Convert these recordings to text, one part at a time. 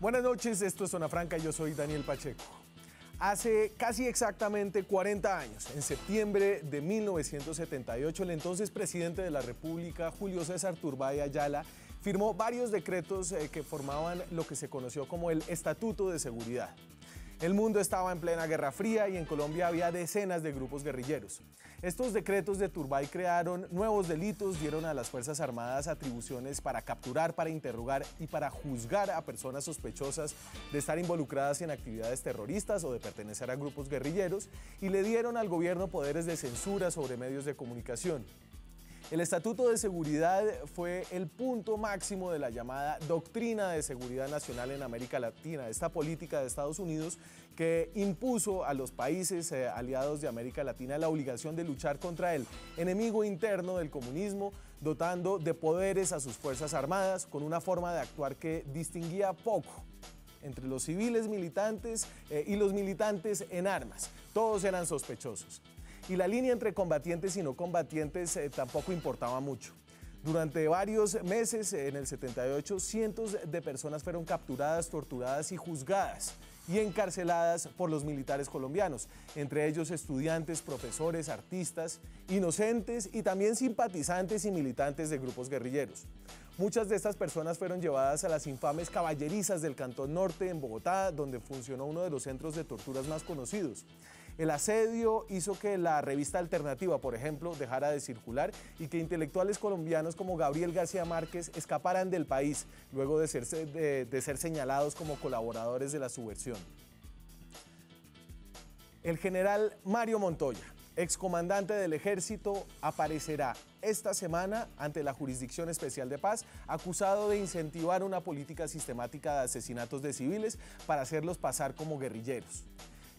Buenas noches, esto es Zona Franca, yo soy Daniel Pacheco. Hace casi exactamente 40 años, en septiembre de 1978, el entonces presidente de la República, Julio César Turbay Ayala, firmó varios decretos eh, que formaban lo que se conoció como el Estatuto de Seguridad. El mundo estaba en plena Guerra Fría y en Colombia había decenas de grupos guerrilleros. Estos decretos de Turbay crearon nuevos delitos, dieron a las Fuerzas Armadas atribuciones para capturar, para interrogar y para juzgar a personas sospechosas de estar involucradas en actividades terroristas o de pertenecer a grupos guerrilleros y le dieron al gobierno poderes de censura sobre medios de comunicación. El Estatuto de Seguridad fue el punto máximo de la llamada Doctrina de Seguridad Nacional en América Latina, esta política de Estados Unidos que impuso a los países eh, aliados de América Latina la obligación de luchar contra el enemigo interno del comunismo, dotando de poderes a sus Fuerzas Armadas con una forma de actuar que distinguía poco entre los civiles militantes eh, y los militantes en armas. Todos eran sospechosos y la línea entre combatientes y no combatientes eh, tampoco importaba mucho. Durante varios meses, en el 78, cientos de personas fueron capturadas, torturadas y juzgadas y encarceladas por los militares colombianos, entre ellos estudiantes, profesores, artistas, inocentes y también simpatizantes y militantes de grupos guerrilleros. Muchas de estas personas fueron llevadas a las infames caballerizas del Cantón Norte en Bogotá, donde funcionó uno de los centros de torturas más conocidos. El asedio hizo que la revista Alternativa, por ejemplo, dejara de circular y que intelectuales colombianos como Gabriel García Márquez escaparan del país luego de ser, señalados como colaboradores de la subversión. El general Mario Montoya, excomandante del ejército, aparecerá esta semana ante la Jurisdicción Especial de Paz, acusado de incentivar una política sistemática de asesinatos de civiles para hacerlos pasar como guerrilleros.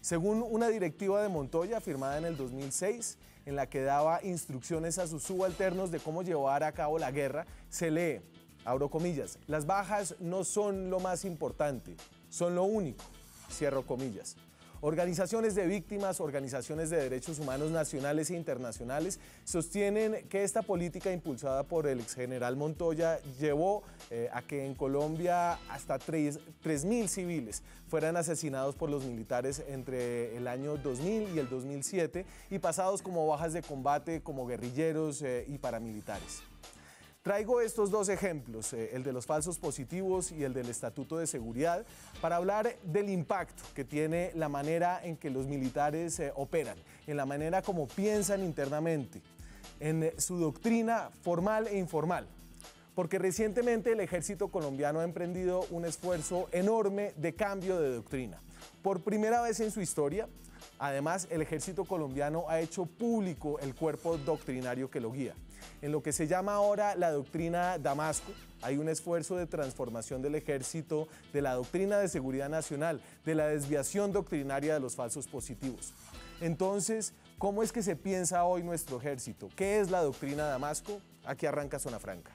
Según una directiva de Montoya firmada en el 2006, en la que daba instrucciones a sus subalternos de cómo llevar a cabo la guerra, se lee, abro comillas, las bajas no son lo más importante, son lo único, cierro comillas. Organizaciones de víctimas, organizaciones de derechos humanos nacionales e internacionales sostienen que esta política impulsada por el ex general Montoya llevó eh, a que en Colombia hasta 3.000 civiles fueran asesinados por los militares entre el año 2000 y el 2007 y pasados como bajas de combate, como guerrilleros eh, y paramilitares. Traigo estos dos ejemplos, eh, el de los falsos positivos y el del Estatuto de Seguridad, para hablar del impacto que tiene la manera en que los militares eh, operan, en la manera como piensan internamente, en eh, su doctrina formal e informal. Porque recientemente el ejército colombiano ha emprendido un esfuerzo enorme de cambio de doctrina. Por primera vez en su historia, además, el ejército colombiano ha hecho público el cuerpo doctrinario que lo guía. En lo que se llama ahora la doctrina Damasco, hay un esfuerzo de transformación del ejército, de la doctrina de seguridad nacional, de la desviación doctrinaria de los falsos positivos. Entonces, ¿cómo es que se piensa hoy nuestro ejército? ¿Qué es la doctrina Damasco? Aquí arranca Zona Franca.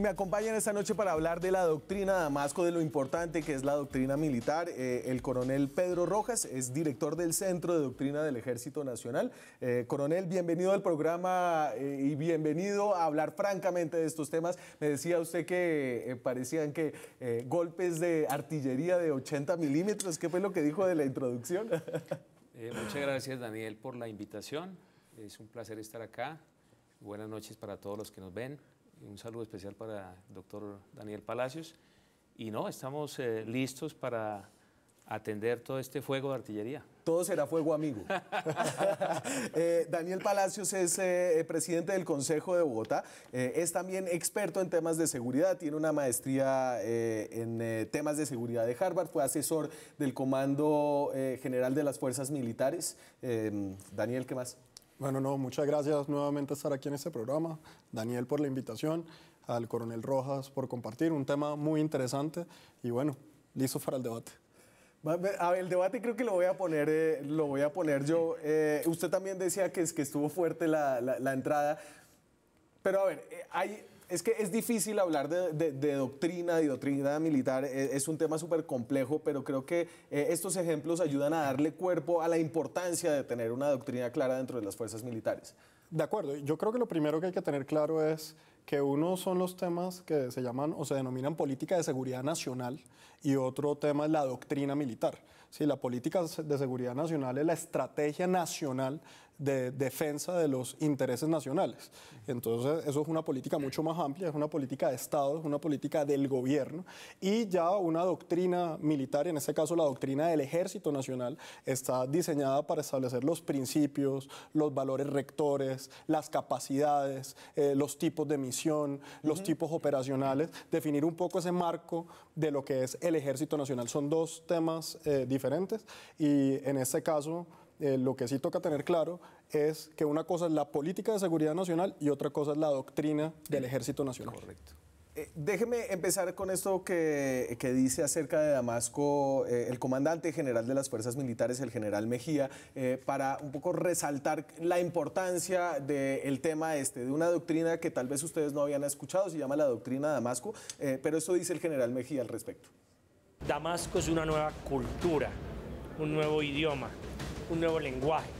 me acompañan esta noche para hablar de la doctrina Damasco, de lo importante que es la doctrina militar. Eh, el coronel Pedro Rojas es director del Centro de Doctrina del Ejército Nacional. Eh, coronel, bienvenido al programa eh, y bienvenido a hablar francamente de estos temas. Me decía usted que parecían que golpes de artillería de 80 milímetros. ¿Qué fue lo que dijo de la introducción? muchas gracias, Daniel, por la invitación. Es un placer estar acá. Buenas noches para todos los que nos ven. Un saludo especial para el doctor Daniel Palacios. Y no, estamos eh, listos para atender todo este fuego de artillería. Todo será fuego amigo. Eh, Daniel Palacios es eh, presidente del Consejo de Bogotá, es también experto en temas de seguridad, tiene una maestría en temas de seguridad de Harvard, fue asesor del Comando General de las Fuerzas Militares. Daniel, ¿qué más? Bueno, no, muchas gracias nuevamente estar aquí en este programa. Daniel por la invitación, al coronel Rojas por compartir un tema muy interesante y bueno, listo para el debate. A ver, el debate creo que lo voy a poner, eh, lo voy a poner yo. Eh, usted también decía que, estuvo fuerte la, la entrada. Pero a ver, eh, hay, es que es difícil hablar de, doctrina, de doctrina militar, e, es, un tema súper complejo, pero creo que eh, estos ejemplos ayudan a darle cuerpo a la importancia de tener una doctrina clara dentro de las fuerzas militares. De acuerdo, yo creo que lo primero que hay que tener claro es que uno son los temas que se llaman o se denominan política de seguridad nacional y otro tema es la doctrina militar. Si la política de seguridad nacional es la estrategia nacional de defensa de los intereses nacionales. Entonces, eso es una política mucho más amplia, es una política de Estado, es una política del gobierno y ya una doctrina militar, en este caso la doctrina del Ejército Nacional, está diseñada para establecer los principios, los valores rectores, las capacidades, eh, los tipos de misión, los tipos operacionales, definir un poco ese marco de lo que es el Ejército Nacional. Son dos temas eh, diferentes y en este caso eh, lo que sí toca tener claro es que una cosa es la política de seguridad nacional y otra cosa es la doctrina del Ejército Nacional. Correcto. Eh, déjeme empezar con esto que, dice acerca de Damasco eh, el comandante general de las fuerzas militares, el general Mejía, para un poco resaltar la importancia del tema este, de una doctrina que tal vez ustedes no habían escuchado, se llama la doctrina Damasco, pero eso dice el general Mejía al respecto. Damasco es una nueva cultura, un nuevo idioma, un nuevo lenguaje,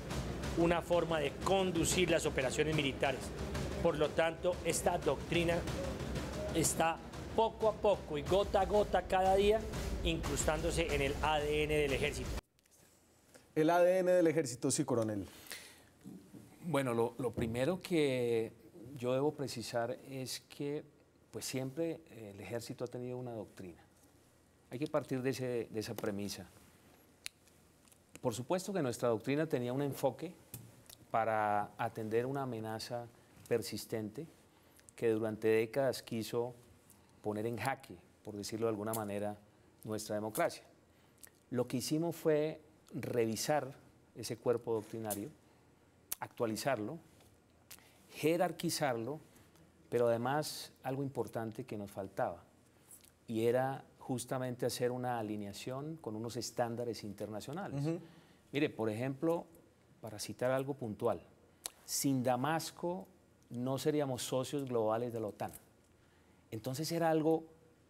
una forma de conducir las operaciones militares. Por lo tanto, esta doctrina está poco a poco y gota a gota cada día incrustándose en el ADN del ejército. El ADN del ejército, sí, coronel. Bueno, lo, primero que yo debo precisar es que pues siempre el ejército ha tenido una doctrina. Hay que partir de, de esa premisa. Por supuesto que nuestra doctrina tenía un enfoque para atender una amenaza persistente que durante décadas quiso poner en jaque, por decirlo de alguna manera, nuestra democracia. Lo que hicimos fue revisar ese cuerpo doctrinario, actualizarlo, jerarquizarlo, pero además algo importante que nos faltaba, y era justamente hacer una alineación con unos estándares internacionales. Mire, por ejemplo, para citar algo puntual, sin Damasco no seríamos socios globales de la OTAN. Entonces era algo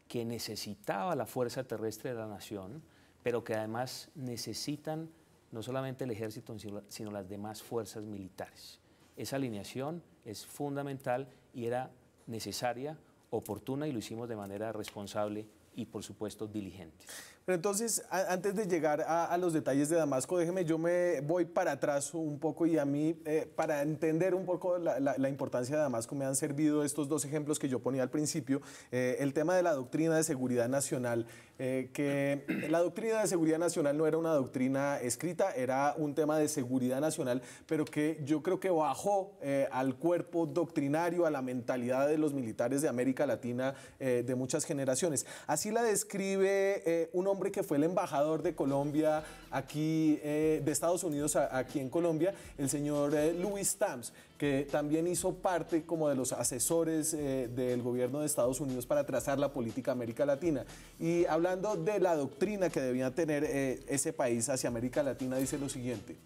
que necesitaba la fuerza terrestre de la nación, pero que además necesitan no solamente el ejército, sino las demás fuerzas militares. Esa alineación es fundamental y era necesaria, oportuna y lo hicimos de manera responsable y por supuesto diligentes. Pero entonces, antes de llegar a, los detalles de Damasco, déjeme, yo me voy para atrás un poco y a mí, eh, para entender un poco la, importancia de Damasco, me han servido estos dos ejemplos que yo ponía al principio, eh, el tema de la doctrina de seguridad nacional. Eh, que la doctrina de seguridad nacional no era una doctrina escrita, era un tema de seguridad nacional, pero que yo creo que bajó eh, al cuerpo doctrinario, a la mentalidad de los militares de América Latina eh, de muchas generaciones. Así la describe un hombre que fue el embajador de Colombia aquí, de Estados Unidos aquí en Colombia, el señor Louis Stamps que también hizo parte como de los asesores eh, del gobierno de Estados Unidos para trazar la política América Latina. Y hablando de la doctrina que debía tener eh, ese país hacia América Latina, dice lo siguiente.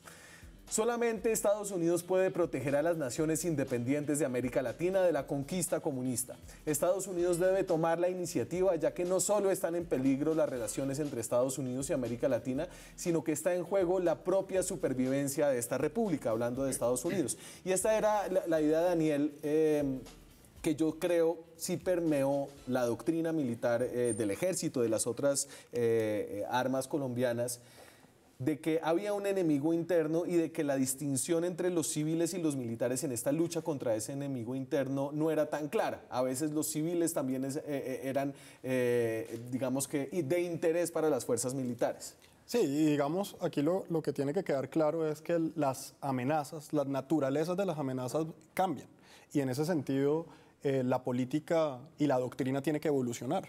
Solamente Estados Unidos puede proteger a las naciones independientes de América Latina de la conquista comunista. Estados Unidos debe tomar la iniciativa ya que no solo están en peligro las relaciones entre Estados Unidos y América Latina, sino que está en juego la propia supervivencia de esta república, hablando de Estados Unidos. Y esta era la, idea de Daniel. Em, que yo creo sí permeó la doctrina militar eh, del ejército, de las otras eh, eh, armas colombianas de que había un enemigo interno y de que la distinción entre los civiles y los militares en esta lucha contra ese enemigo interno no era tan clara. A veces los civiles también eh, eh, eran, eh, digamos que, de interés para las fuerzas militares. Sí, y digamos, aquí lo, que tiene que quedar claro es que las amenazas, las naturalezas de las amenazas cambian. Y en ese sentido, la política y la doctrina tiene que evolucionar.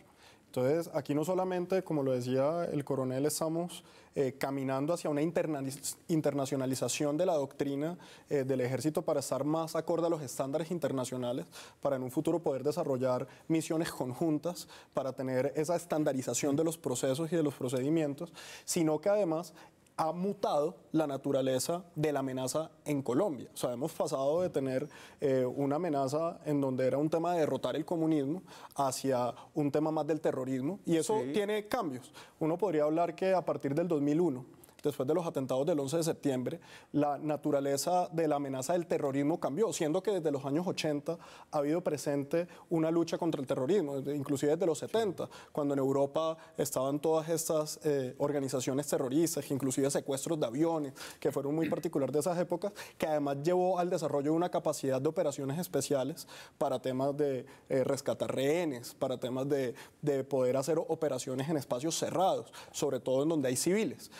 Entonces, aquí no solamente, como lo decía el coronel, estamos eh, caminando hacia una internacionalización de la doctrina eh, del ejército para estar más acorde a los estándares internacionales, para en un futuro poder desarrollar misiones conjuntas, para tener esa estandarización de los procesos y de los procedimientos, sino que además ha mutado la naturaleza de la amenaza en Colombia. O sea, hemos pasado de tener eh, una amenaza en donde era un tema de derrotar el comunismo hacia un tema más del terrorismo y eso tiene cambios. Uno podría hablar que a partir del 2001 después de los atentados del 11 de septiembre, la naturaleza de la amenaza del terrorismo cambió, siendo que desde los años 80 ha habido presente una lucha contra el terrorismo, inclusive desde los 70, cuando en Europa estaban todas estas eh, organizaciones terroristas, inclusive secuestros de aviones, que fueron muy particulares de esas épocas, que además llevó al desarrollo de una capacidad de operaciones especiales para temas de eh, rescatar rehenes, para temas de, de poder hacer operaciones en espacios cerrados, sobre todo en donde hay civiles.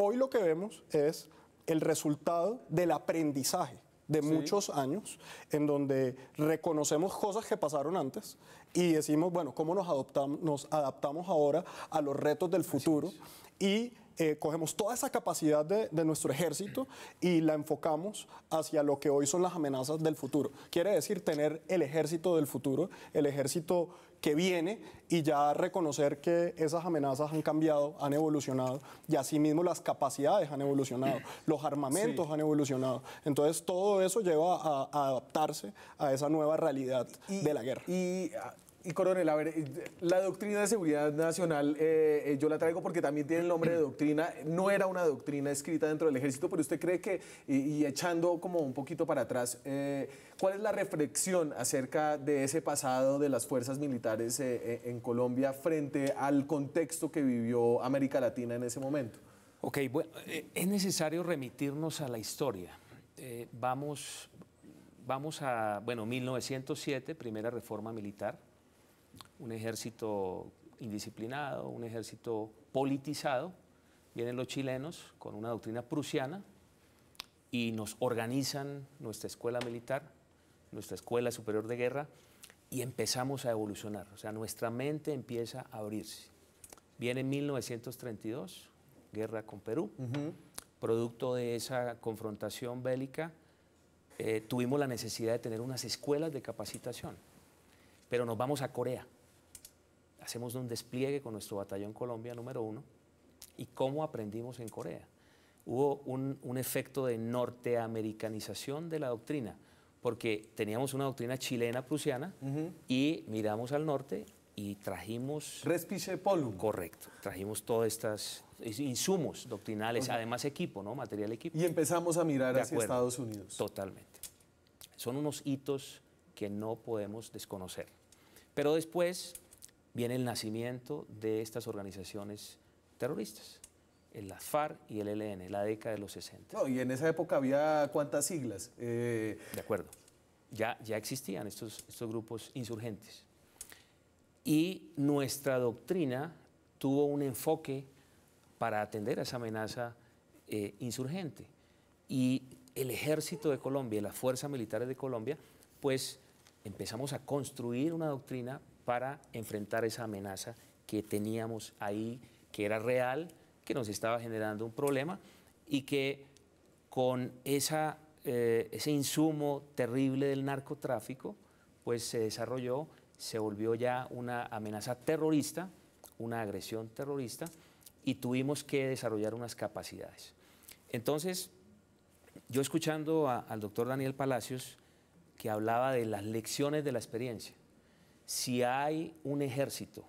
Hoy lo que vemos es el resultado del aprendizaje de muchos años, en donde reconocemos cosas que pasaron antes y decimos, bueno, ¿cómo nos, adaptamos ahora a los retos del futuro? Y eh, cogemos toda esa capacidad de, de, nuestro ejército y la enfocamos hacia lo que hoy son las amenazas del futuro. Quiere decir tener el ejército del futuro, el ejército que viene y ya reconocer que esas amenazas han cambiado, han evolucionado y asimismo las capacidades han evolucionado, los armamentos han evolucionado. Entonces todo eso lleva a, adaptarse a esa nueva realidad de la guerra. Y y coronel, a ver, la doctrina de seguridad nacional eh, eh, yo la traigo porque también tiene el nombre de doctrina. No era una doctrina escrita dentro del ejército, pero usted cree que, y, echando como un poquito para atrás, eh, ¿cuál es la reflexión acerca de ese pasado de las fuerzas militares en Colombia frente al contexto que vivió América Latina en ese momento? Ok, bueno, es necesario remitirnos a la historia. vamos, vamos a, bueno, 1907, primera reforma militar un ejército indisciplinado, un ejército politizado. Vienen los chilenos con una doctrina prusiana y nos organizan nuestra escuela militar, nuestra escuela superior de guerra y empezamos a evolucionar. O sea, nuestra mente empieza a abrirse. Viene 1932, guerra con Perú. Producto de esa confrontación bélica, eh, tuvimos la necesidad de tener unas escuelas de capacitación. Pero nos vamos a Corea hacemos un despliegue con nuestro batallón Colombia número uno y cómo aprendimos en Corea. Hubo un, efecto de norteamericanización de la doctrina, porque teníamos una doctrina chilena prusiana y miramos al norte y trajimos... Respice polum. Correcto, trajimos todas estas insumos doctrinales, además equipo, ¿no? Material equipo. Y empezamos a mirar hacia Estados Unidos. Totalmente. Son unos hitos que no podemos desconocer. Pero después viene el nacimiento de estas organizaciones terroristas, el FARC y el ELN, la década de los 60. y en esa época había cuántas siglas. Eh, de acuerdo, ya, ya existían estos, estos grupos insurgentes. Y nuestra doctrina tuvo un enfoque para atender a esa amenaza eh, insurgente. Y el ejército de Colombia y las fuerzas militares de Colombia, pues empezamos a construir una doctrina para enfrentar esa amenaza que teníamos ahí, que era real, que nos estaba generando un problema y que con esa, eh, ese insumo terrible del narcotráfico, pues se desarrolló, se volvió ya una amenaza terrorista, una agresión terrorista, y tuvimos que desarrollar unas capacidades. Entonces, yo escuchando al doctor Daniel Palacios, que hablaba de las lecciones de la experiencia, si hay un ejército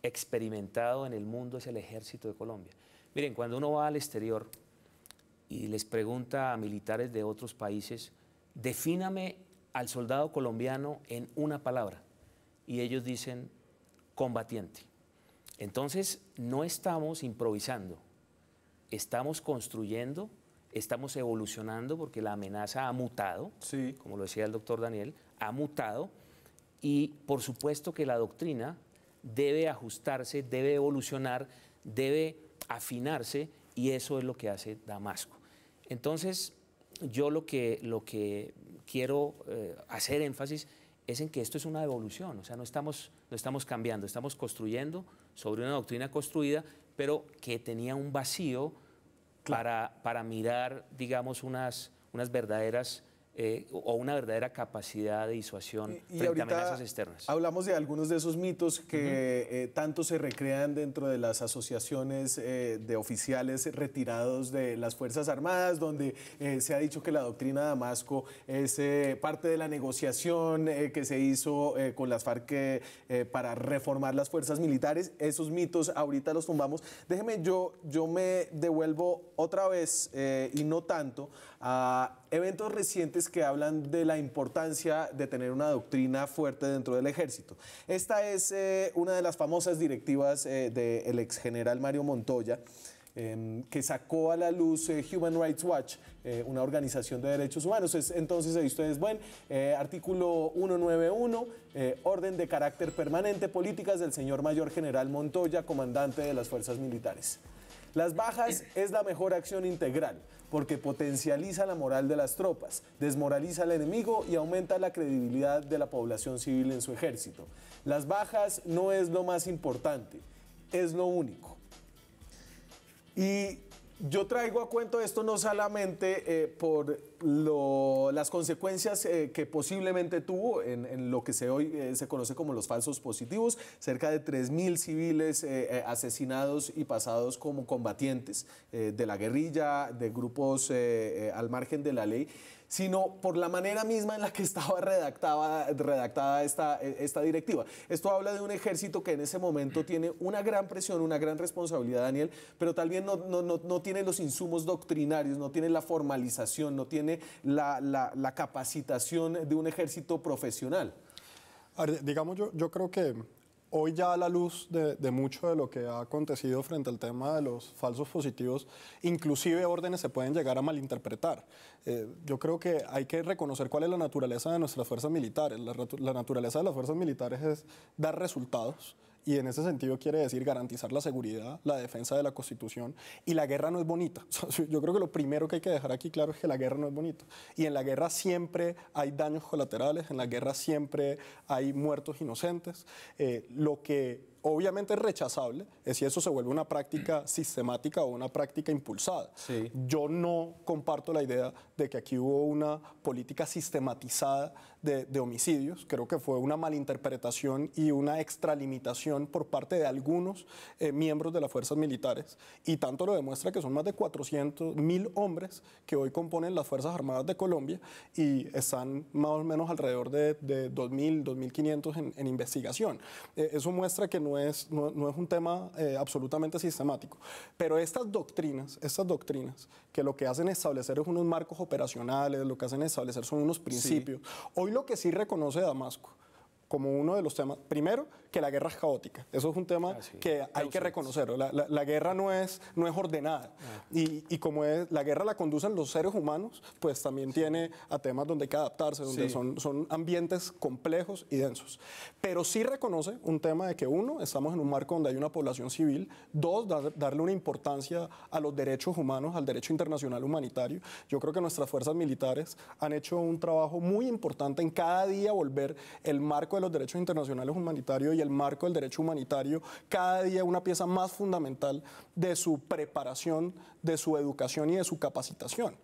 experimentado en el mundo es el ejército de Colombia. Miren, cuando uno va al exterior y les pregunta a militares de otros países, defíname al soldado colombiano en una palabra. Y ellos dicen combatiente. Entonces, no estamos improvisando, estamos construyendo, estamos evolucionando porque la amenaza ha mutado, sí. como lo decía el doctor Daniel, ha mutado y por supuesto que la doctrina debe ajustarse, debe evolucionar, debe afinarse y eso es lo que hace Damasco. Entonces, yo lo que, lo que quiero eh, hacer énfasis es en que esto es una evolución, o sea, no estamos, estamos cambiando, estamos construyendo sobre una doctrina construida, pero que tenía un vacío para, para mirar, digamos, unas verdaderas eh, o una verdadera capacidad de disuasión frente a amenazas externas. Hablamos de algunos de esos mitos que eh, tanto se recrean dentro de las asociaciones eh, de oficiales retirados de las Fuerzas Armadas, donde se ha dicho que la doctrina de Damasco es parte de la negociación que se hizo con las FARC para reformar las fuerzas militares. Esos mitos ahorita los tumbamos. Déjeme, yo, yo me devuelvo otra vez y no tanto a eventos recientes que hablan de la importancia de tener una doctrina fuerte dentro del ejército. Esta es eh, una de las famosas directivas eh, del ex general Mario Montoya em, que sacó a la luz eh, Human Rights Watch, una organización de derechos humanos. entonces ahí ustedes bueno, artículo 191, orden de carácter permanente, políticas del señor mayor general Montoya, comandante de las fuerzas militares. Las bajas es la mejor acción integral, porque potencializa la moral de las tropas, desmoraliza al enemigo y aumenta la credibilidad de la población civil en su ejército. Las bajas no es lo más importante, es lo único. Y yo traigo a cuento esto no solamente eh, por las consecuencias eh, que posiblemente tuvo en, lo que se hoy eh, se conoce como los falsos positivos, cerca de 3.000 civiles asesinados y pasados como combatientes de la guerrilla, de grupos al margen de la ley, sino por la manera misma en la que estaba redactada, redactada esta, directiva. Esto habla de un ejército que en ese momento mm. tiene una gran presión, una gran responsabilidad, Daniel, pero tal vez no, tiene los insumos doctrinarios, no tiene la formalización, no tiene la, capacitación de un ejército profesional. A digamos, yo creo que hoy ya a la luz de, mucho de lo que ha acontecido frente al tema de los falsos positivos, inclusive órdenes se pueden llegar a malinterpretar. Eh, yo creo que hay que reconocer cuál es la naturaleza de nuestras fuerzas militares. la naturaleza de las fuerzas militares es dar resultados y en ese sentido quiere decir garantizar la seguridad, la defensa de la Constitución y la guerra no es bonita. yo creo que lo primero que hay que dejar aquí claro es que la guerra no es bonita y en la guerra siempre hay daños colaterales, en la guerra siempre hay muertos inocentes. Eh, lo que obviamente es rechazable es si eso se vuelve una práctica mm. sistemática o una práctica impulsada. Yo no comparto la idea de que aquí hubo una política sistematizada de, homicidios. Creo que fue una malinterpretación y una extralimitación por parte de algunos eh, miembros de las fuerzas militares. Y tanto lo demuestra que son más de 400 mil hombres que hoy componen las Fuerzas Armadas de Colombia y están más o menos alrededor de, 2.000, 2.500 en, investigación. Eh, eso muestra que no no es, un tema eh, absolutamente sistemático. Pero estas doctrinas, estas doctrinas, que lo que hacen establecer es unos marcos operacionales, lo que hacen establecer son unos principios. Hoy lo que sí reconoce Damasco como uno de los temas. Primero, que la guerra es caótica. Eso es un tema ah, que hay que reconocer La, guerra no es, no es ordenada. Ah. Y, como es, la guerra la conducen los seres humanos, pues también tiene a temas donde hay que adaptarse, donde son, son ambientes complejos y densos. Pero sí reconoce un tema de que, uno, estamos en un marco donde hay una población civil. Dos, darle una importancia a los derechos humanos, al derecho internacional humanitario. Yo creo que nuestras fuerzas militares han hecho un trabajo muy importante en cada día volver el marco de los derechos internacionales humanitarios y el marco del derecho humanitario cada día una pieza más fundamental de su preparación, de su educación y de su capacitación.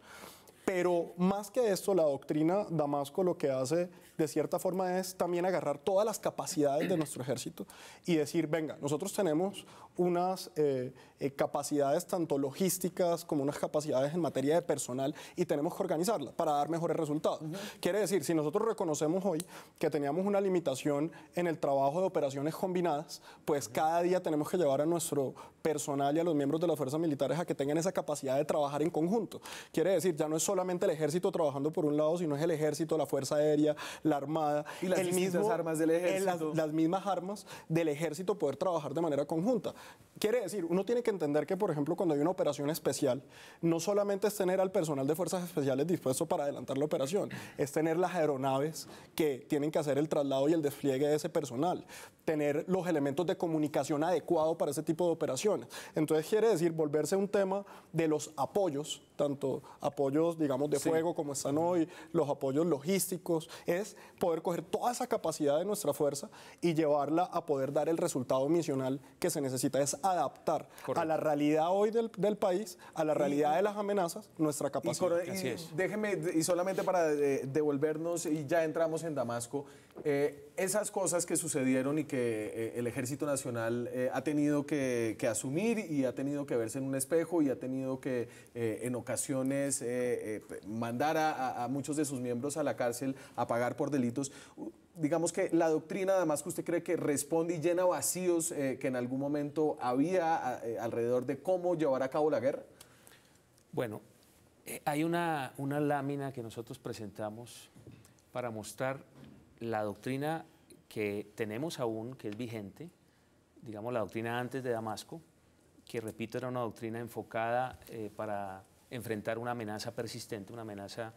Pero más que esto, la doctrina Damasco lo que hace de cierta forma es también agarrar todas las capacidades de nuestro ejército y decir, venga, nosotros tenemos unas eh, eh, capacidades tanto logísticas como unas capacidades en materia de personal y tenemos que organizarlas para dar mejores resultados. Quiere decir, si nosotros reconocemos hoy que teníamos una limitación en el trabajo de operaciones combinadas, pues cada día tenemos que llevar a nuestro personal y a los miembros de las fuerzas militares a que tengan esa capacidad de trabajar en conjunto. Quiere decir, ya no es solamente el ejército trabajando por un lado, sino es el ejército, la fuerza aérea, la armada, el mismo, armas del eh, ejército. las mismas armas del ejército poder trabajar de manera conjunta. Quiere decir, uno tiene que entender que, por ejemplo, cuando hay una operación especial, no solamente es tener al personal de fuerzas especiales dispuesto para adelantar la operación, es tener las aeronaves que tienen que hacer el traslado y el despliegue de ese personal, tener los elementos de comunicación adecuados para ese tipo de operaciones. Entonces, quiere decir, volverse un tema de los apoyos, tanto apoyos, digamos, de fuego como están hoy, los apoyos logísticos, es poder coger toda esa capacidad de nuestra fuerza y llevarla a poder dar el resultado misional que se necesita es adaptar a la realidad hoy del, país, a la realidad de las amenazas, nuestra capacidad. Y, Déjeme, y solamente para eh, devolvernos, y ya entramos en Damasco, eh, esas cosas que sucedieron y que eh, el Ejército Nacional ha tenido que, asumir y ha tenido que verse en un espejo y ha tenido que en ocasiones mandar a, a, muchos de sus miembros a la cárcel a pagar por delitos digamos que la doctrina, de Damasco, usted cree que responde y llena vacíos eh, que en algún momento había eh, alrededor de cómo llevar a cabo la guerra? Bueno, eh, hay una, una lámina que nosotros presentamos para mostrar la doctrina que tenemos aún, que es vigente, digamos la doctrina antes de Damasco, que repito era una doctrina enfocada para enfrentar una amenaza persistente, una amenaza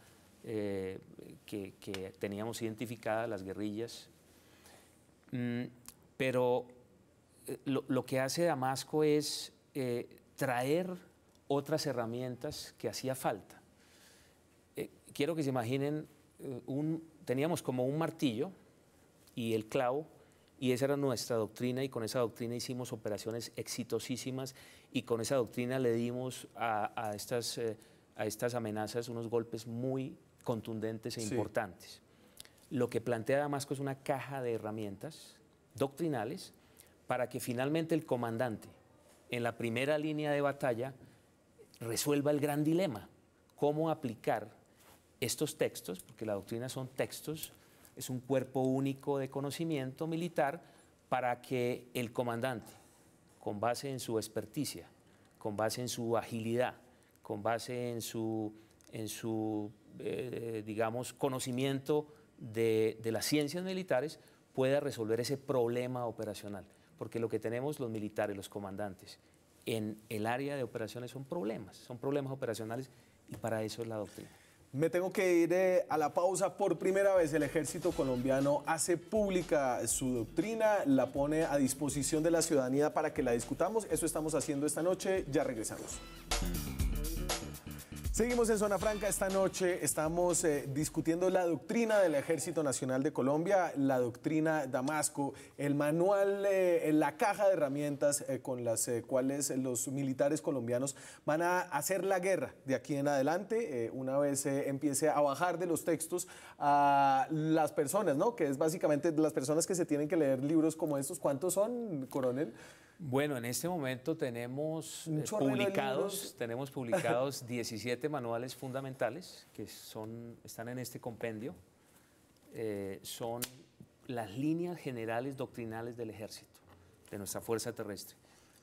eh, que, teníamos identificadas, las guerrillas. Mm, pero eh, lo, que hace Damasco es eh, traer otras herramientas que hacía falta. quiero que se imaginen, un, teníamos como un martillo y el clavo, y esa era nuestra doctrina y con esa doctrina hicimos operaciones exitosísimas y con esa doctrina le dimos a, estas, a estas amenazas unos golpes muy contundentes e importantes. Lo que plantea Damasco es una caja de herramientas doctrinales para que finalmente el comandante, en la primera línea de batalla, resuelva el gran dilema, cómo aplicar estos textos, porque la doctrina son textos, es un cuerpo único de conocimiento militar, para que el comandante, con base en su experticia, con base en su agilidad, con base en su, en su eh, digamos, conocimiento de, las ciencias militares pueda resolver ese problema operacional. Porque lo que tenemos los militares, los comandantes, en el área de operaciones son problemas, son problemas operacionales y para eso es la doctrina. Me tengo que ir eh, a la pausa. Por primera vez el ejército colombiano hace pública su doctrina, la pone a disposición de la ciudadanía para que la discutamos. Eso estamos haciendo esta noche. Ya regresamos. Seguimos en Zona Franca esta noche. Estamos eh, discutiendo la doctrina del Ejército Nacional de Colombia, la doctrina Damasco, el manual, eh, la caja de herramientas eh, con las cuales los militares colombianos van a hacer la guerra de aquí en adelante, una vez empiece a bajar de los textos a las personas, ¿no? Que es básicamente las personas que se tienen que leer libros como estos. ¿Cuántos son, coronel? Bueno, en este momento tenemos eh, publicados, tenemos publicados 17 manuales fundamentales que son, están en este compendio. Eh, son las líneas generales doctrinales del ejército, de nuestra fuerza terrestre.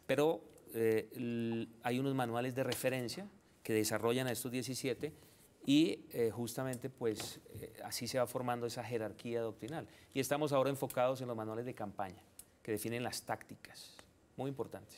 Pero eh, hay unos manuales de referencia que desarrollan a estos 17 y justamente pues así se va formando esa jerarquía doctrinal. Y estamos ahora enfocados en los manuales de campaña, que definen las tácticas, muy importantes.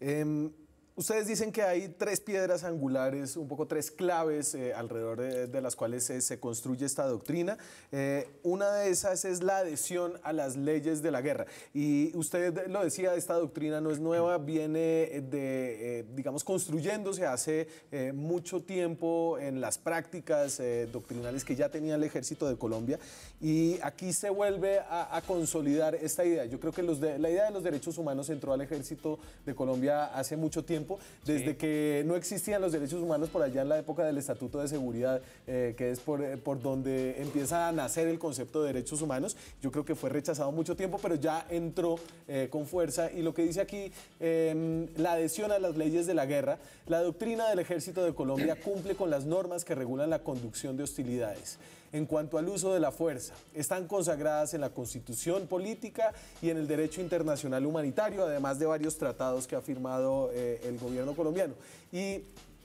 Em, Ustedes dicen que hay tres piedras angulares, un poco tres claves eh, alrededor de, las cuales se, construye esta doctrina. Eh, una de esas es la adhesión a las leyes de la guerra. Y usted lo decía, esta doctrina no es nueva, viene eh, de, digamos, construyéndose hace mucho tiempo en las prácticas doctrinales que ya tenía el ejército de Colombia. Y aquí se vuelve a, consolidar esta idea. Yo creo que la idea de los derechos humanos entró al ejército de Colombia hace mucho tiempo desde que no existían los derechos humanos por allá en la época del Estatuto de Seguridad, eh, que es eh, por, donde empieza a nacer el concepto de derechos humanos. Yo creo que fue rechazado mucho tiempo, pero ya entró eh, con fuerza. Y lo que dice aquí, em, la adhesión a las leyes de la guerra, la doctrina del ejército de Colombia cumple con las normas que regulan la conducción de hostilidades en cuanto al uso de la fuerza. Están consagradas en la Constitución política y en el derecho internacional humanitario, además de varios tratados que ha firmado eh, el gobierno colombiano. Y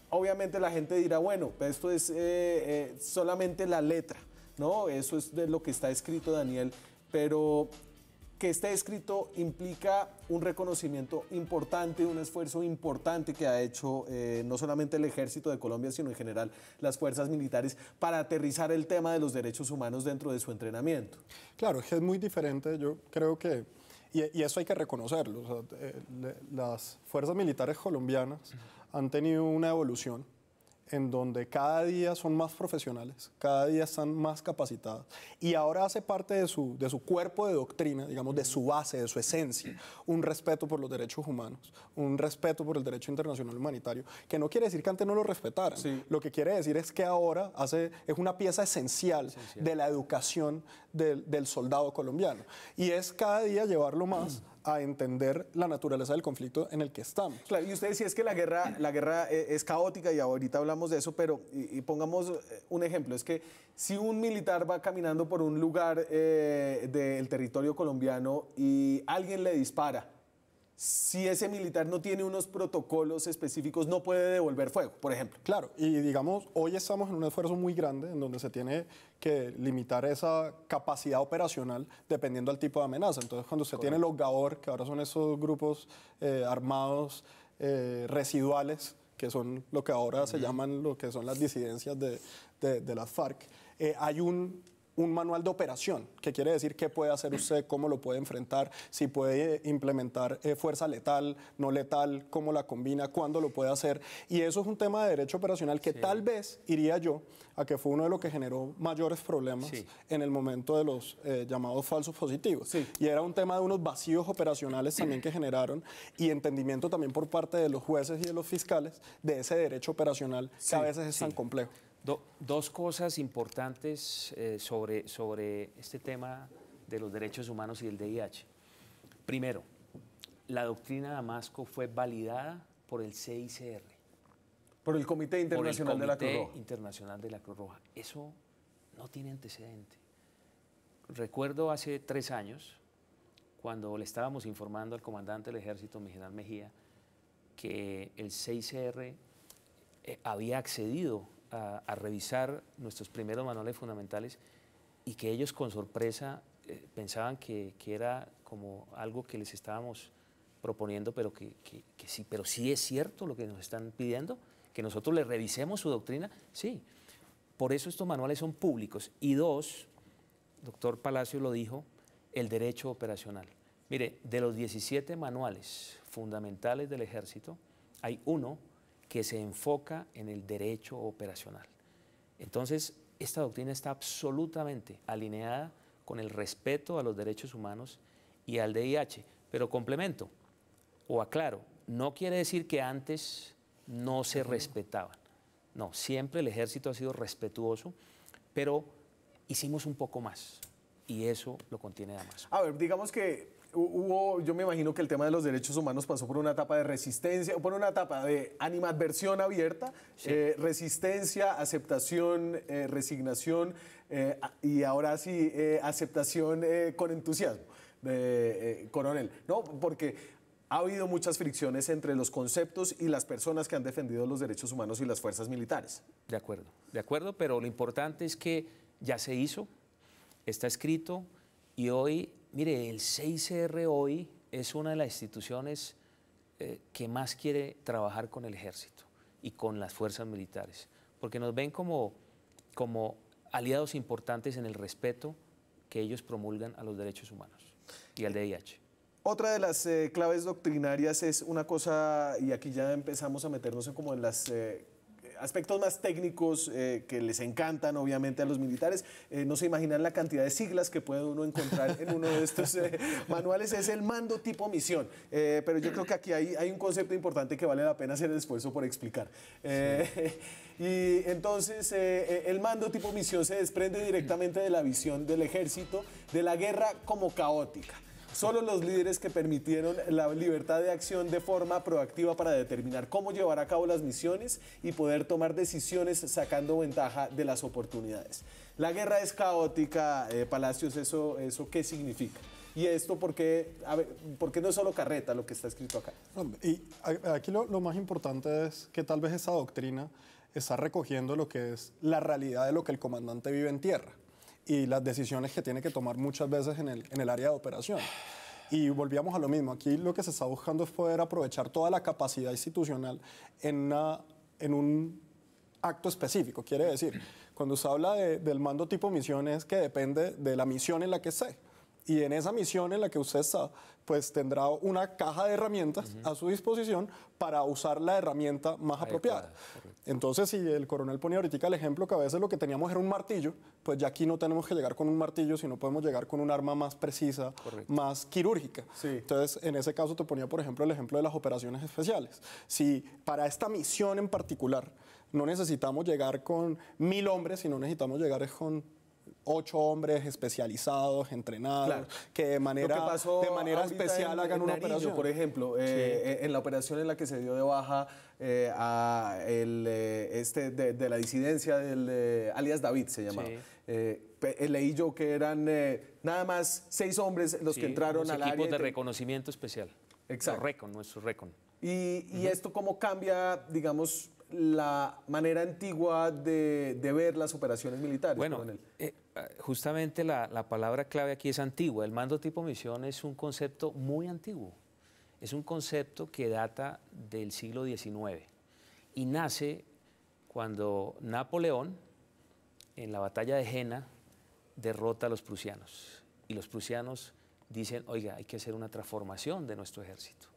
obviamente la gente dirá, bueno, esto es eh, eh, solamente la letra, ¿no? Eso es de lo que está escrito Daniel, pero que esté escrito implica un reconocimiento importante, un esfuerzo importante que ha hecho eh, no solamente el ejército de Colombia, sino en general las fuerzas militares para aterrizar el tema de los derechos humanos dentro de su entrenamiento. Claro, es es muy diferente, yo creo que, y, eso hay que reconocerlo, eh, las fuerzas militares colombianas han tenido una evolución en donde cada día son más profesionales, cada día están más capacitadas y ahora hace parte de su, cuerpo de doctrina, digamos, de su base, de su esencia, un respeto por los derechos humanos, un respeto por el derecho internacional humanitario, que no quiere decir que antes no lo respetaran, lo que quiere decir es que ahora es una pieza esencial, de la educación del, soldado colombiano y es cada día llevarlo más a entender la naturaleza del conflicto en el que estamos. Claro, y usted decía es que la guerra, la guerra eh, es caótica y ahorita hablamos de eso, pero pongamos eh, un ejemplo, es que si un militar va caminando por un lugar eh, del territorio colombiano y alguien le dispara, si ese militar no tiene unos protocolos específicos, no puede devolver fuego, por ejemplo. Claro, y digamos, hoy estamos en un esfuerzo muy grande en donde se tiene que limitar esa capacidad operacional dependiendo al tipo de amenaza. Entonces, cuando se tiene los GAOR, que ahora son esos grupos eh, armados eh, residuales, que son lo que ahora se llaman lo que son las disidencias de, de, las FARC, eh, hay un un manual de operación, que quiere decir qué puede hacer usted, cómo lo puede enfrentar, si puede eh, implementar eh, fuerza letal, no letal, cómo la combina, cuándo lo puede hacer. Y eso es un tema de derecho operacional que tal vez iría yo a que fue uno de los que generó mayores problemas en el momento de los eh, llamados falsos positivos. Y era un tema de unos vacíos operacionales también que generaron y entendimiento también por parte de los jueces y de los fiscales de ese derecho operacional que a veces es tan complejo dos cosas importantes eh, sobre, sobre este tema de los derechos humanos y el DIH. Primero, la doctrina de Damasco fue validada por el CICR. Por el Comité Internacional de la Cruz Roja. Internacional de la Cruz Roja. Eso no tiene antecedente. Recuerdo hace tres años, cuando le estábamos informando al comandante del ejército, mi general Mejía, que el CICR eh, había accedido a, revisar nuestros primeros manuales fundamentales y que ellos con sorpresa eh, pensaban que, era como algo que les estábamos proponiendo, pero que, sí, pero sí es cierto lo que nos están pidiendo, que nosotros les revisemos su doctrina, sí. Por eso estos manuales son públicos. Y dos, doctor Palacio lo dijo, el derecho operacional. Mire, de los 17 manuales fundamentales del ejército, hay uno que se enfoca en el derecho operacional. Entonces, esta doctrina está absolutamente alineada con el respeto a los derechos humanos y al DIH. Pero complemento o aclaro, no quiere decir que antes no se respetaban. No, siempre el ejército ha sido respetuoso, pero hicimos un poco más y eso lo contiene además. A ver, digamos que hubo, yo me imagino que el tema de los derechos humanos pasó por una etapa de resistencia, por una etapa de animadversión abierta, eh, resistencia, aceptación, eh, resignación eh, y ahora sí, aceptación con entusiasmo, de, coronel, ¿no? Porque ha habido muchas fricciones entre los conceptos y las personas que han defendido los derechos humanos y las fuerzas militares. De acuerdo, de acuerdo, pero lo importante es que ya se hizo, está escrito y hoy Mire, el CICR hoy es una de las instituciones eh, que más quiere trabajar con el ejército y con las fuerzas militares, porque nos ven como, como aliados importantes en el respeto que ellos promulgan a los derechos humanos y al DIH. Otra de las eh, claves doctrinarias es una cosa, y aquí ya empezamos a meternos en como en las eh, aspectos más técnicos eh, que les encantan obviamente a los militares. Eh, no se imaginan la cantidad de siglas que puede uno encontrar en uno de estos eh, manuales. Es el mando tipo misión. pero yo creo que aquí hay, un concepto importante que vale la pena hacer el esfuerzo por explicar. Y entonces el mando tipo misión se desprende directamente de la visión del ejército, de la guerra como caótica. Solo los líderes que permitieron la libertad de acción de forma proactiva para determinar cómo llevar a cabo las misiones y poder tomar decisiones sacando ventaja de las oportunidades. La guerra es caótica, eh, Palacios, ¿eso, ¿eso qué significa? Y esto porque, no es solo carreta lo que está escrito acá. Y aquí lo más importante es que tal vez esa doctrina está recogiendo lo que es la realidad de lo que el comandante vive en tierra y las decisiones que tiene que tomar muchas veces en el, área de operación. Y volvíamos a lo mismo, aquí lo que se está buscando es poder aprovechar toda la capacidad institucional en, un acto específico. Quiere decir, cuando se habla del mando tipo misiones que depende de la misión en la que se... Y en esa misión en la que usted está, pues tendrá una caja de herramientas a su disposición para usar la herramienta más apropiada. Entonces, si el coronel ponía ahorita el ejemplo que a veces lo que teníamos era un martillo, pues ya aquí no tenemos que llegar con un martillo, sino podemos llegar con un arma más precisa, más quirúrgica. Entonces, en ese caso te ponía, por ejemplo, el ejemplo de las operaciones especiales. Si para esta misión en particular no necesitamos llegar con mil hombres, sino necesitamos llegar con ocho hombres especializados, entrenados, que de manera, de manera especial hagan una operación. Por ejemplo, eh, eh, en la operación en la que se dio de baja eh, a el, este de, la disidencia del alias David se llamaba. leí yo que eran nada más seis hombres los que entraron al área. de reconocimiento especial. Exacto. Recon, no es Recon. Y, esto cómo cambia, digamos, la manera antigua de, ver las operaciones militares. Bueno, justamente la, palabra clave aquí es antigua. El mando tipo misión es un concepto muy antiguo. Es un concepto que data del siglo XIX y nace cuando Napoleón, en la batalla de Jena, derrota a los prusianos. Y los prusianos dicen, oiga, hay que hacer una transformación de nuestro ejército.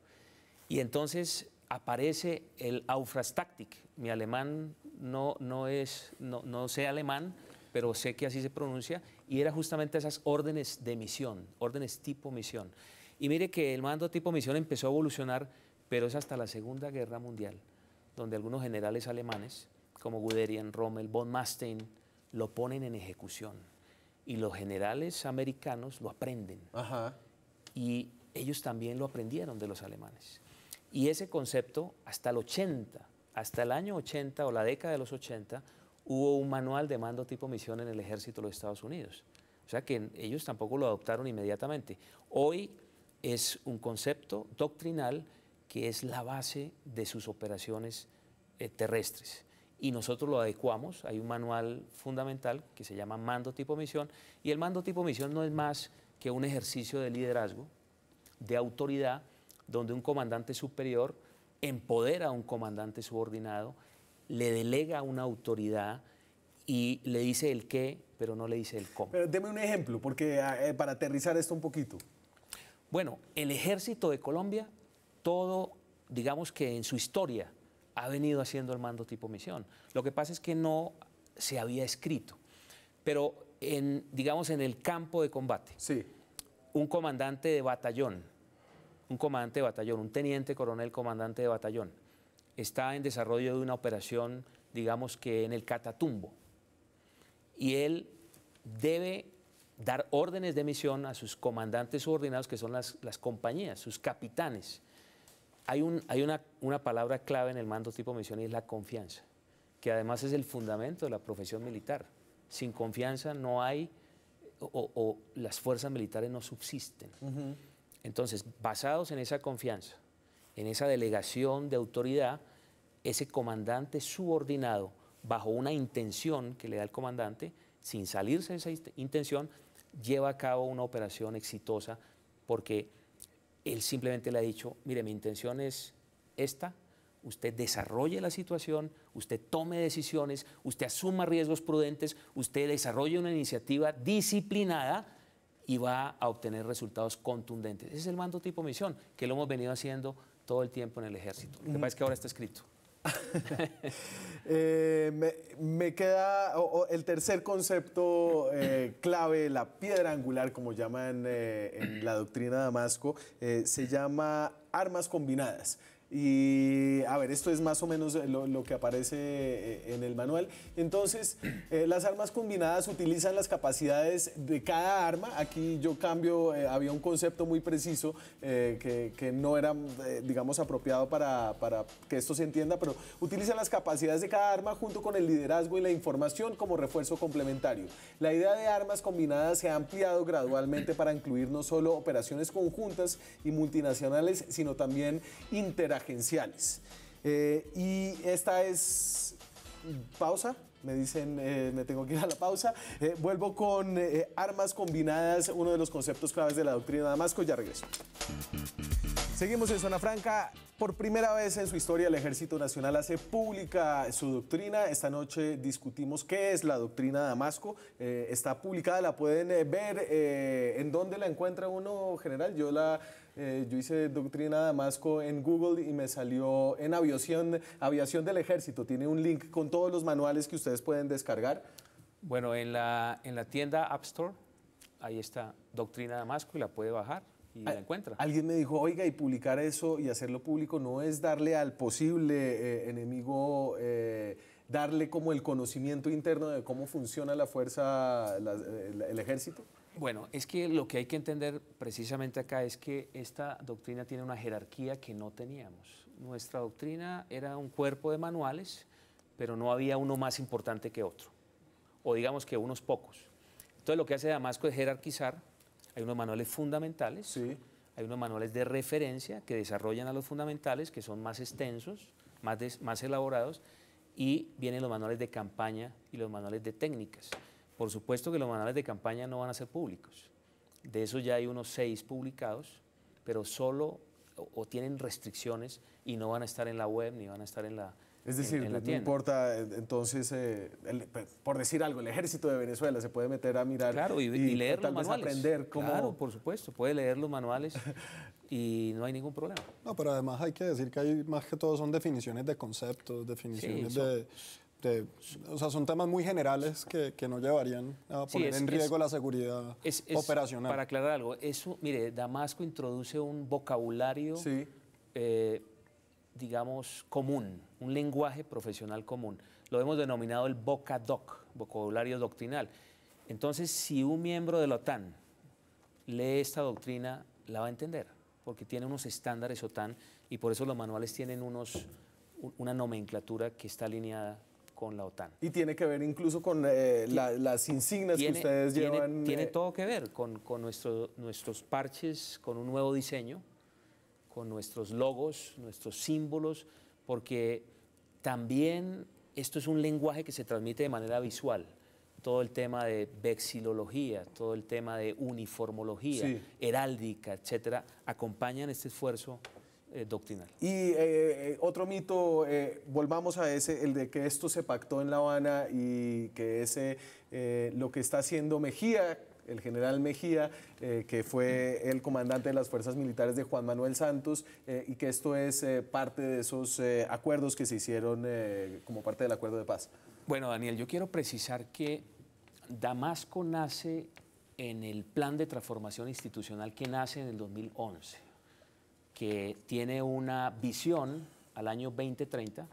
Y entonces aparece el Aufrastaktik. Mi alemán no, es, no, no sé alemán, pero sé que así se pronuncia, y era justamente esas órdenes de misión, órdenes tipo misión. Y mire que el mando tipo misión empezó a evolucionar, pero es hasta la Segunda Guerra Mundial, donde algunos generales alemanes, como Guderian, Rommel, von Mastein, lo ponen en ejecución. Y los generales americanos lo aprenden. Y ellos también lo aprendieron de los alemanes. Y ese concepto, hasta el 80, hasta el año 80 o la década de los 80, hubo un manual de mando tipo misión en el ejército de los Estados Unidos. O sea que ellos tampoco lo adoptaron inmediatamente. Hoy es un concepto doctrinal que es la base de sus operaciones eh, terrestres. Y nosotros lo adecuamos, hay un manual fundamental que se llama mando tipo misión, y el mando tipo misión no es más que un ejercicio de liderazgo, de autoridad, donde un comandante superior empodera a un comandante subordinado le delega una autoridad y le dice el qué, pero no le dice el cómo. Pero deme un ejemplo, porque ah, eh, para aterrizar esto un poquito. Bueno, el ejército de Colombia, todo, digamos que en su historia, ha venido haciendo el mando tipo misión. Lo que pasa es que no se había escrito, pero en, digamos, en el campo de combate. Sí. Un comandante de batallón, un comandante de batallón, un teniente coronel comandante de batallón, está en desarrollo de una operación, digamos que en el Catatumbo, y él debe dar órdenes de misión a sus comandantes subordinados, que son las, compañías, sus capitanes. Hay, un, hay una, palabra clave en el mando tipo misión y es la confianza, que además es el fundamento de la profesión militar. Sin confianza no hay, o, las fuerzas militares no subsisten. Entonces, basados en esa confianza, en esa delegación de autoridad, ese comandante subordinado, bajo una intención que le da el comandante, sin salirse de esa intención, lleva a cabo una operación exitosa porque él simplemente le ha dicho, mire, mi intención es esta, usted desarrolle la situación, usted tome decisiones, usted asuma riesgos prudentes, usted desarrolle una iniciativa disciplinada y va a obtener resultados contundentes. Ese es el mando tipo misión que lo hemos venido haciendo todo el tiempo en el ejército. Lo que mm. pasa es que ahora está escrito. Eh, me, queda el tercer concepto eh, clave, la piedra angular, como llaman eh, en la doctrina de Damasco, se llama armas combinadas. Y a ver, esto es más o menos lo, que aparece eh, en el manual. Entonces, eh, las armas combinadas utilizan las capacidades de cada arma. Aquí yo cambio, eh, había un concepto muy preciso que, no era, digamos, apropiado para, que esto se entienda, pero utilizan las capacidades de cada arma junto con el liderazgo y la información como refuerzo complementario. La idea de armas combinadas se ha ampliado gradualmente para incluir no solo operaciones conjuntas y multinacionales, sino también interacciones agenciales. Eh, y esta es pausa. Me dicen, eh, me tengo que ir a la pausa. Eh, vuelvo con armas combinadas, uno de los conceptos claves de la doctrina de Damasco. Ya regreso. Seguimos en Zona Franca. Por primera vez en su historia el Ejército Nacional hace pública su doctrina. Esta noche discutimos qué es la doctrina de Damasco. está publicada, la pueden ver. ¿En dónde la encuentra uno, general? Yo la eh, yo hice doctrina Damasco en Google y me salió en aviación, aviación del ejército. Tiene un link con todos los manuales que ustedes pueden descargar. Bueno, en la, tienda App Store, ahí está Doctrina Damasco y la puede bajar y ah, la encuentra. Alguien me dijo, oiga, y publicar eso y hacerlo público no es darle al posible eh, enemigo, eh, darle como el conocimiento interno de cómo funciona la fuerza, el ejército. Bueno, es que lo que hay que entender precisamente acá es que esta doctrina tiene una jerarquía que no teníamos. Nuestra doctrina era un cuerpo de manuales, pero no había uno más importante que otro, o digamos que unos pocos. Entonces lo que hace Damasco es jerarquizar, hay unos manuales fundamentales, hay unos manuales de referencia que desarrollan a los fundamentales, que son más extensos, más elaborados, y vienen los manuales de campaña y los manuales de técnicas. Por supuesto que los manuales de campaña no van a ser públicos. De eso ya hay unos seis publicados, pero solo o, tienen restricciones y no van a estar en la web ni van a estar en la, es decir, no importa, entonces, eh, pues, por decir algo, el ejército de Venezuela se puede meter a mirar claro, y, leer los manuales. cómo... por supuesto, puede leer los manuales y no hay ningún problema. No, pero además hay que decir que hay más que todo son definiciones de conceptos, definiciones de... Este, o sea, son temas muy generales que, que no llevarían a poner en riesgo la seguridad operacional. Para aclarar algo, eso, mire, Damasco introduce un vocabulario, eh, digamos, común, un lenguaje profesional común. Lo hemos denominado el VOCADOC, vocabulario doctrinal. Entonces, si un miembro de la OTAN lee esta doctrina, la va a entender, porque tiene unos estándares OTAN y por eso los manuales tienen unos una nomenclatura que está alineada con la OTAN. Y tiene que ver incluso con eh, las insignias que ustedes llevan. Tiene eh, todo que ver con, nuestros parches, con un nuevo diseño, con nuestros logos, nuestros símbolos, porque también esto es un lenguaje que se transmite de manera visual. Todo el tema de vexilología, todo el tema de uniformología, heráldica, etcétera, acompañan este esfuerzo eh, y eh, eh, otro mito, volvamos a ese, el de que esto se pactó en La Habana y que ese, lo que está haciendo Mejía, el general Mejía, que fue el comandante de las fuerzas militares de Juan Manuel Santos, y que esto es parte de esos acuerdos que se hicieron como parte del acuerdo de paz. Bueno, Daniel, yo quiero precisar que Damasco nace en el plan de transformación institucional que nace en el 2011 que tiene una visión al año 2030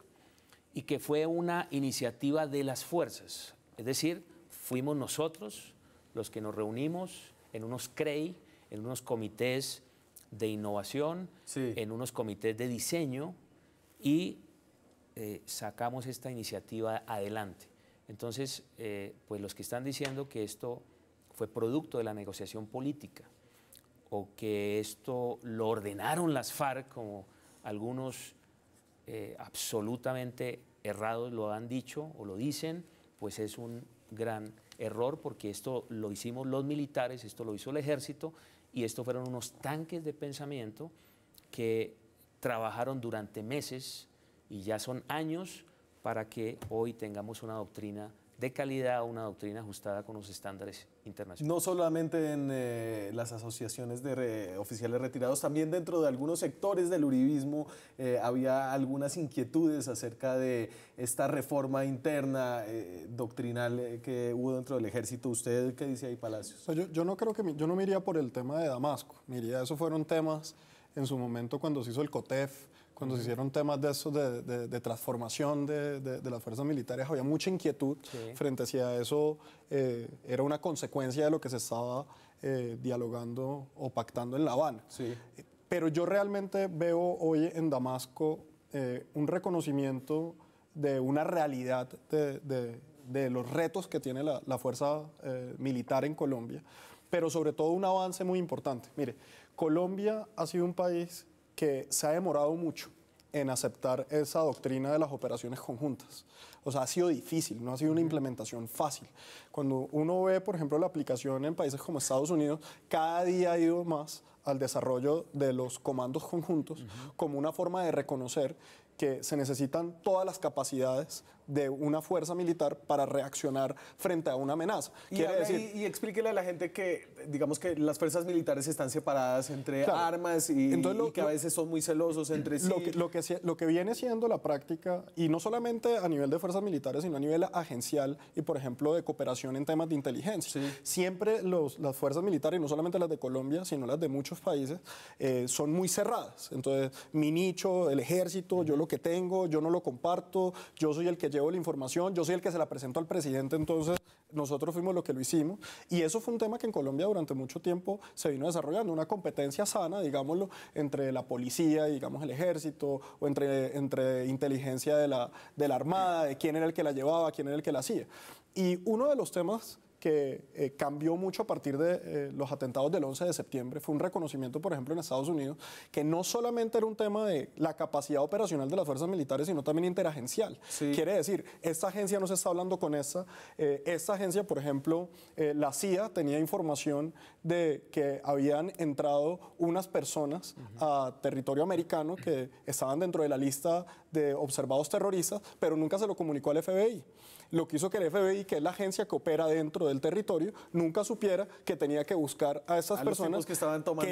y que fue una iniciativa de las fuerzas. Es decir, fuimos nosotros los que nos reunimos en unos CREI, en unos comités de innovación, en unos comités de diseño y eh, sacamos esta iniciativa adelante. Entonces, eh, pues los que están diciendo que esto fue producto de la negociación política, o que esto lo ordenaron las FARC, como algunos eh, absolutamente errados lo han dicho o lo dicen, pues es un gran error porque esto lo hicimos los militares, esto lo hizo el ejército y esto fueron unos tanques de pensamiento que trabajaron durante meses y ya son años para que hoy tengamos una doctrina de calidad, una doctrina ajustada con los estándares internacionales. No solamente en eh, las asociaciones de oficiales retirados, también dentro de algunos sectores del Uribismo eh, había algunas inquietudes acerca de esta reforma interna eh, doctrinal que hubo dentro del ejército. ¿Usted qué dice ahí, Palacios? Pues yo, no creo que yo no me iría por el tema de Damasco. Miría, esos fueron temas en su momento cuando se hizo el COTEF cuando se hicieron temas de eso de, de, transformación de, de, las fuerzas militares, había mucha inquietud frente a si eso eh, era una consecuencia de lo que se estaba eh, dialogando o pactando en La Habana. Sí. Pero yo realmente veo hoy en Damasco eh, un reconocimiento de una realidad de, los retos que tiene la, la fuerza militar en Colombia, pero sobre todo un avance muy importante. Mire, Colombia ha sido un país que se ha demorado mucho en aceptar esa doctrina de las operaciones conjuntas. O sea, ha sido difícil, no ha sido una implementación fácil. Cuando uno ve, por ejemplo, la aplicación en países como Estados Unidos, cada día ha ido más al desarrollo de los comandos conjuntos como una forma de reconocer que se necesitan todas las capacidades de una fuerza militar para reaccionar frente a una amenaza. Y, decir, y, explíquele a la gente que, digamos que las fuerzas militares están separadas entre armas y, entonces que a veces son muy celosos entre sí. Lo que, lo que, viene siendo la práctica, y no solamente a nivel de fuerzas militares, sino a nivel agencial y, por ejemplo, de cooperación en temas de inteligencia. Siempre las fuerzas militares, no solamente las de Colombia, sino las de muchos países, eh, son muy cerradas. Entonces, mi nicho, el ejército, yo lo que tengo, yo no lo comparto, yo soy el que lleva la información, yo soy el que se la presento al presidente, entonces nosotros fuimos los que lo hicimos. Y eso fue un tema que en Colombia durante mucho tiempo se vino desarrollando, una competencia sana, digámoslo, entre la policía, y, digamos el ejército, o entre, entre inteligencia de la, de la Armada, de quién era el que la llevaba, quién era el que la hacía. Y uno de los temas que eh, cambió mucho a partir de eh, los atentados del 11 de septiembre. Fue un reconocimiento, por ejemplo, en Estados Unidos, que no solamente era un tema de la capacidad operacional de las fuerzas militares, sino también interagencial. Quiere decir, esta agencia no se está hablando con esa eh, esta agencia, por ejemplo, la CIA tenía información de que habían entrado unas personas a territorio americano que estaban dentro de la lista de observados terroristas, pero nunca se lo comunicó al FBI lo que hizo que el FBI, que es la agencia que opera dentro del territorio, nunca supiera que tenía que buscar a esas personas que estaban tomando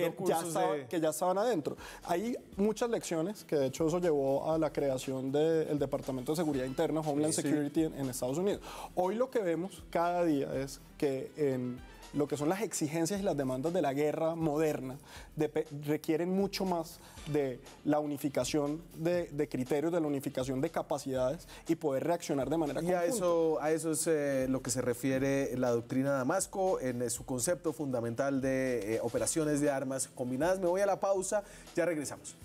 ya estaban adentro. Hay muchas lecciones que de hecho eso llevó a la creación del Departamento de Seguridad Interna, Homeland Security en Estados Unidos. Hoy lo que vemos cada día es que en lo que son las exigencias y las demandas de la guerra moderna requieren mucho más de la unificación de, criterios, de la unificación de capacidades y poder reaccionar de manera y conjunta. Y a eso, a eso es eh, lo que se refiere la doctrina Damasco en eh, su concepto fundamental de eh, operaciones de armas combinadas. Me voy a la pausa, ya regresamos.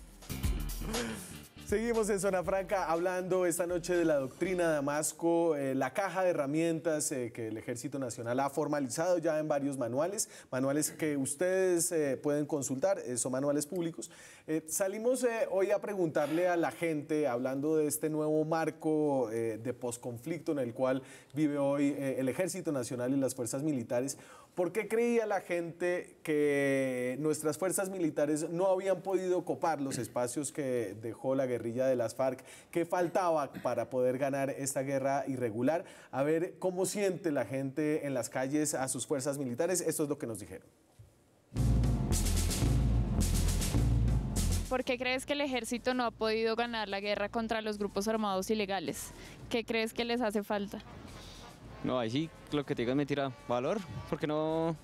Seguimos en Zona Franca hablando esta noche de la doctrina Damasco, eh, la caja de herramientas eh, que el Ejército Nacional ha formalizado ya en varios manuales, manuales que ustedes eh, pueden consultar, son manuales públicos. salimos hoy a preguntarle a la gente, hablando de este nuevo marco de posconflicto en el cual vive hoy el Ejército Nacional y las fuerzas militares, ¿Por qué creía la gente que nuestras fuerzas militares no habían podido copar los espacios que dejó la guerrilla de las FARC? ¿Qué faltaba para poder ganar esta guerra irregular? A ver cómo siente la gente en las calles a sus fuerzas militares. Esto es lo que nos dijeron. ¿Por qué crees que el ejército no ha podido ganar la guerra contra los grupos armados ilegales? ¿Qué crees que les hace falta? No, ahí sí, lo que te digo es mentira. Valor, porque no...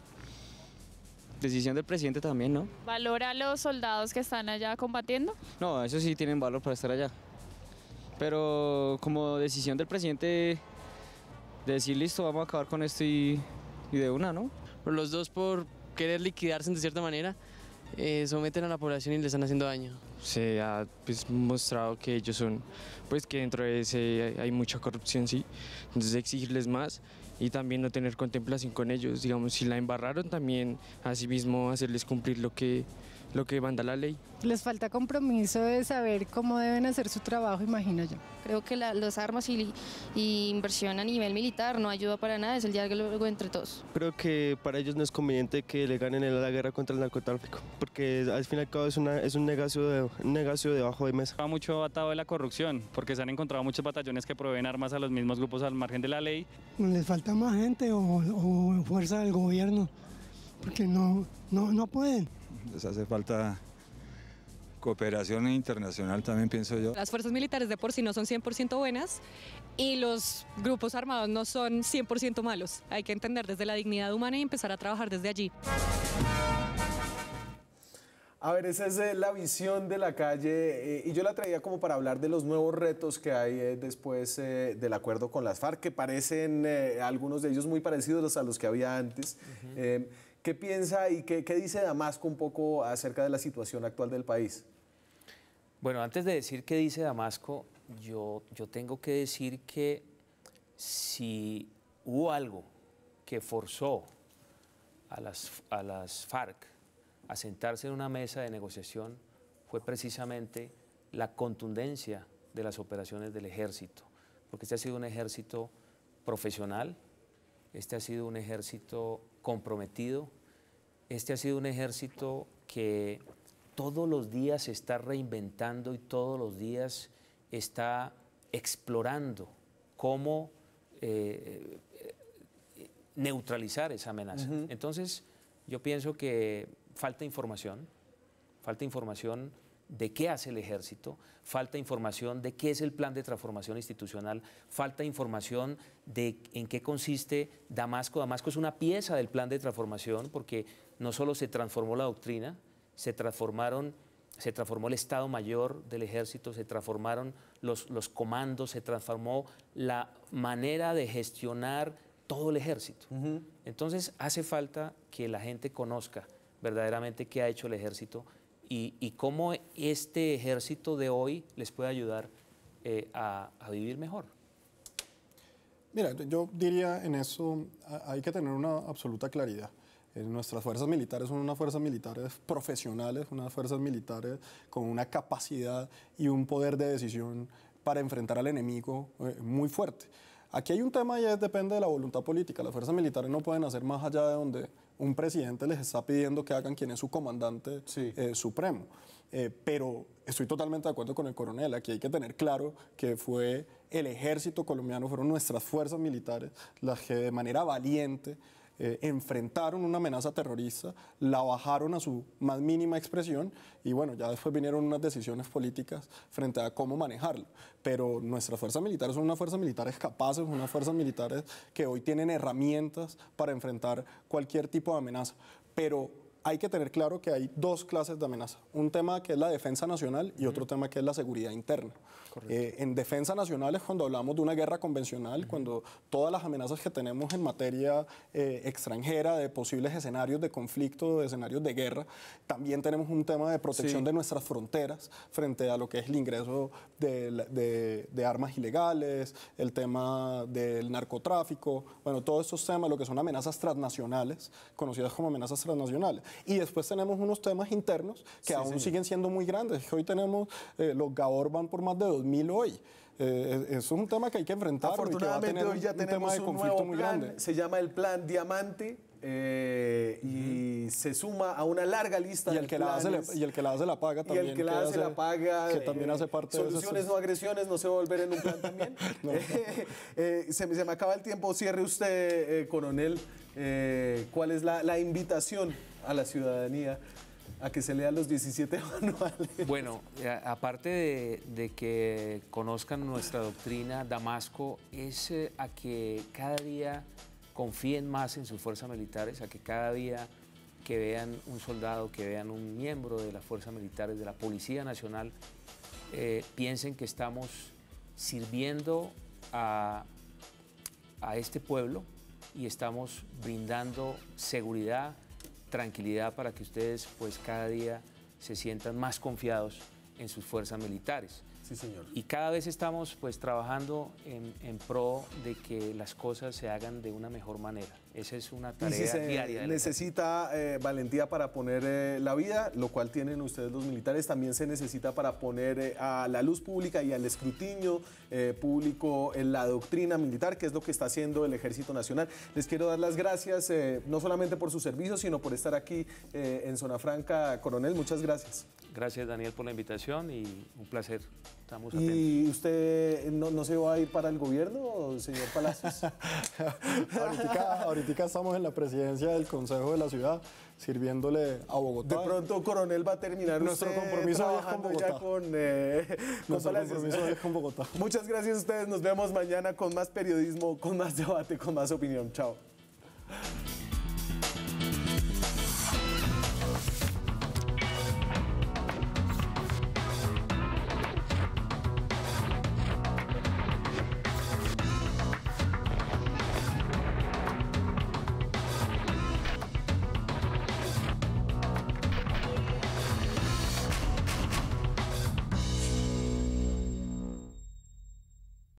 Decisión del presidente también, ¿no? ¿Valor a los soldados que están allá combatiendo? No, eso sí tienen valor para estar allá. Pero como decisión del presidente de decir, listo, vamos a acabar con esto y, de una, ¿no? los dos por querer liquidarse de cierta manera, eh, someten a la población y le están haciendo daño se ha pues, mostrado que ellos son, pues que dentro de ese hay mucha corrupción, sí, entonces exigirles más y también no tener contemplación con ellos, digamos, si la embarraron también, mismo hacerles cumplir lo que, lo que manda la ley. Les falta compromiso de saber cómo deben hacer su trabajo, imagino yo. Creo que las los armas y, inversión a nivel militar no ayuda para nada, es el diálogo entre todos. Creo que para ellos no es conveniente que le ganen la guerra contra el narcotráfico, porque al fin y al cabo es, es un, negocio de, bajo debajo de mesa. Va mucho atado de la corrupción, porque se han encontrado muchos batallones que proveen armas a los mismos grupos al margen de la ley. Les falta más gente o, fuerza del gobierno, porque no, no, no pueden hace falta cooperación internacional también pienso yo. Las fuerzas militares de por sí no son 100% buenas y los grupos armados no son 100% malos. Hay que entender desde la dignidad humana y empezar a trabajar desde allí. A ver, esa es eh, la visión de la calle eh, y yo la traía como para hablar de los nuevos retos que hay eh, después del acuerdo con las FARC, que parecen algunos de ellos muy parecidos a los que había antes. ¿Qué piensa y qué, dice Damasco un poco acerca de la situación actual del país? Bueno, antes de decir qué dice Damasco, yo, yo tengo que decir que si hubo algo que forzó a las, a las FARC a sentarse en una mesa de negociación fue precisamente la contundencia de las operaciones del ejército, porque este ha sido un ejército profesional, este ha sido un ejército comprometido. Este ha sido un ejército que todos los días se está reinventando y todos los días está explorando cómo eh, eh, neutralizar esa amenaza. Entonces, yo pienso que falta información, falta información de qué hace el ejército, falta información de qué es el plan de transformación institucional, falta información de en qué consiste Damasco. Damasco es una pieza del plan de transformación porque no solo se transformó la doctrina, se transformaron se transformó el Estado Mayor del Ejército, se transformaron los, comandos, se transformó la manera de gestionar todo el ejército. Entonces hace falta que la gente conozca verdaderamente qué ha hecho el ejército y, cómo este ejército de hoy les puede ayudar eh, a, vivir mejor. Mira, yo diría en eso hay que tener una absoluta claridad. Eh, nuestras fuerzas militares son unas fuerzas militares profesionales, unas fuerzas militares con una capacidad y un poder de decisión para enfrentar al enemigo eh, muy fuerte. Aquí hay un tema y es, depende de la voluntad política. Las fuerzas militares no pueden hacer más allá de donde un presidente les está pidiendo que hagan quien es su comandante eh, supremo. Eh, pero estoy totalmente de acuerdo con el coronel. Aquí hay que tener claro que fue el ejército colombiano, fueron nuestras fuerzas militares las que de manera valiente eh, enfrentaron una amenaza terrorista, la bajaron a su más mínima expresión y bueno, ya después vinieron unas decisiones políticas frente a cómo manejarlo. Pero nuestras fuerzas militares son unas fuerzas militares capaces, unas fuerzas militares que hoy tienen herramientas para enfrentar cualquier tipo de amenaza. Pero hay que tener claro que hay dos clases de amenaza. Un tema que es la defensa nacional y otro tema que es la seguridad interna. Eh, en defensa nacional es cuando hablamos de una guerra convencional, cuando todas las amenazas que tenemos en materia eh, extranjera, de posibles escenarios de conflicto, de escenarios de guerra. También tenemos un tema de protección de nuestras fronteras frente a lo que es el ingreso de armas ilegales, el tema del narcotráfico. Bueno, todos estos temas, lo que son amenazas transnacionales, conocidas como amenazas transnacionales. Y después tenemos unos temas internos que aún siguen siendo muy grandes. Hoy tenemos, eh, los Gabor van por más de 2.000 hoy. Eh, es un tema que hay que enfrentar. Afortunadamente, va a tener hoy ya un tema de conflicto muy grande. Se llama el Plan Diamante. Eh, y se suma a una larga lista y el de que la hace y el que la hace la paga también y el que la hace, la paga que también eh, hace parte soluciones de no agresiones no se va a volver en un plan también se, me, acaba el tiempo cierre usted coronel cuál es la invitación a la ciudadanía a que se lea los 17 manuales. Bueno, eh, aparte de, que conozcan nuestra doctrina, Damasco es eh, a que cada día confíen más en sus fuerzas militares, a que cada día que vean un soldado, que vean un miembro de las fuerzas militares, de la Policía Nacional, eh, piensen que estamos sirviendo a, a este pueblo y estamos brindando seguridad, tranquilidad para que ustedes pues cada día se sientan más confiados en sus fuerzas militares. Sí, señor. Y cada vez estamos pues trabajando en, en pro de que las cosas se hagan de una mejor manera. Esa es una tarea diaria. Necesita eh, valentía para poner eh, la vida, lo cual tienen ustedes los militares. También se necesita para poner eh, a la luz pública y al escrutinio público en la doctrina militar, que es lo que está haciendo el Ejército Nacional. Les quiero dar las gracias, no solamente por su servicio, sino por estar aquí en Zona Franca. Coronel, muchas gracias. Gracias, Daniel, por la invitación y un placer ¿Y usted no, se va a ir para el gobierno, señor Palacios? ahorita, estamos en la presidencia del Consejo de la Ciudad, sirviéndole a Bogotá. De pronto, coronel, va a terminar Nuestro compromiso eh, con Bogotá. Ya con Bogotá. Muchas gracias a ustedes. Nos vemos mañana con más periodismo, con más debate, con más opinión. Chao.